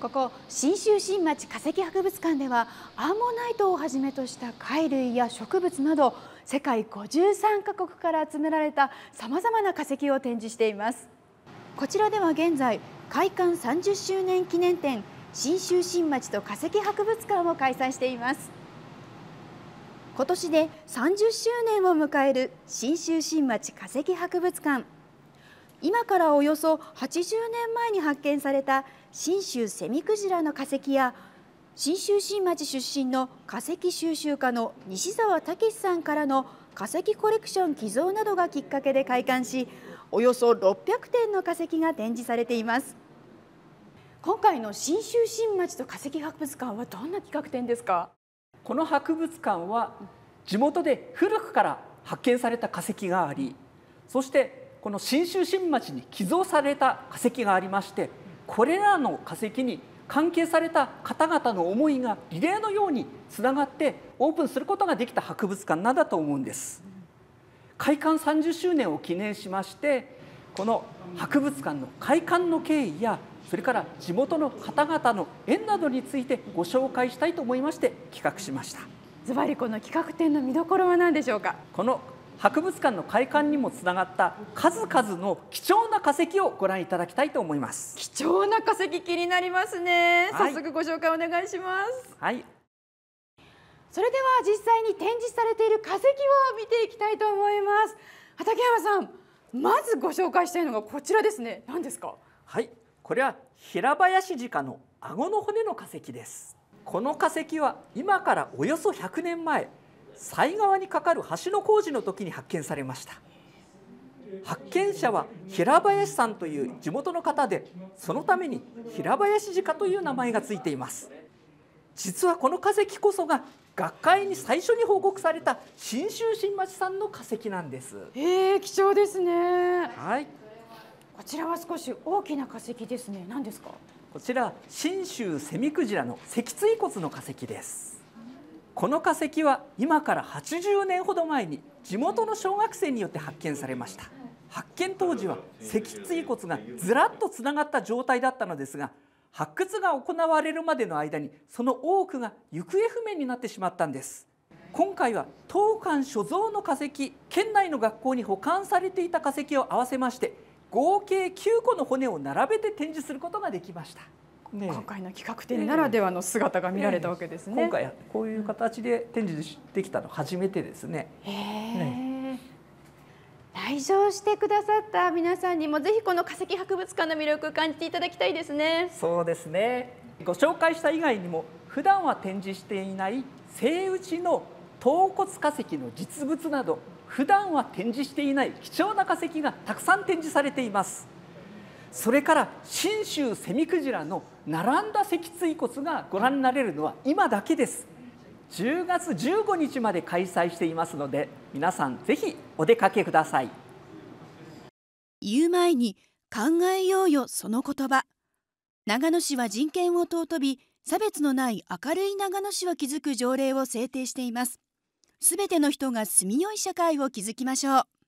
ここ信州新町化石博物館ではアンモナイトをはじめとした貝類や植物など世界53カ国から集められたさまざまな化石を展示していますこちらでは現在開館30周年記念展信州新町と化石博物館を開催しています今年で30周年を迎える信州新町化石博物館今からおよそ80年前に発見された信州セミクジラの化石や信州新町出身の化石収集家の西澤武さんからの化石コレクション寄贈などがきっかけで開館しおよそ600点の化石が展示されています今回の信州新町と化石博物館はどんな企画展ですかこの博物館は地元で古くから発見された化石がありそしてこの信州新町に寄贈された化石がありましてこれらの化石に関係された方々の思いがリレーのようにつながってオープンすることができた博物館なんだと思うんです開館30周年を記念しましてこの博物館の開館の経緯やそれから地元の方々の縁などについてご紹介したいと思いまして企画しましたズバリこの企画展の見どころは何でしょうかこの博物館の開館にもつながった数々の貴重な化石をご覧いただきたいと思います貴重な化石気になりますね、はい、早速ご紹介お願いしますはいそれでは実際に展示されている化石を見ていきたいと思います畠山さんまずご紹介したいのがこちらですね何ですかはいこれは平林鹿の顎の骨の化石ですこの化石は今からおよそ100年前犀川にかかる橋の工事の時に発見されました発見者は平林さんという地元の方でそのために平林塚という名前がついています実はこの化石こそが学会に最初に報告された信州新町さんの化石なんですえー、貴重ですねはいこちらは少し大きな化石ですね何ですかこちら信州セミクジラの脊椎骨の化石ですこの化石は今から80年ほど前に地元の小学生によって発見されました発見当時は脊椎骨がずらっとつながった状態だったのですが発掘が行われるまでの間にその多くが行方不明になってしまったんです今回は当館所蔵の化石県内の学校に保管されていた化石を合わせまして合計9個の骨を並べて展示することができましたね、今回の企画展ならではの姿が見られたわけですね。ね今回こういう形で展示できたの初めてですね。ね来場してくださった皆さんにもぜひこの化石博物館の魅力を感じていただきたいですね。そうですね。ご紹介した以外にも普段は展示していないセイウチの頭骨化石の実物など普段は展示していない貴重な化石がたくさん展示されています。それから信州セミクジラの並んだ脊椎骨がご覧になれるのは今だけです10月15日まで開催していますので皆さんぜひお出かけください言う前に考えようよその言葉長野市は人権を尊び差別のない明るい長野市を築く条例を制定していますすべての人が住みよい社会を築きましょう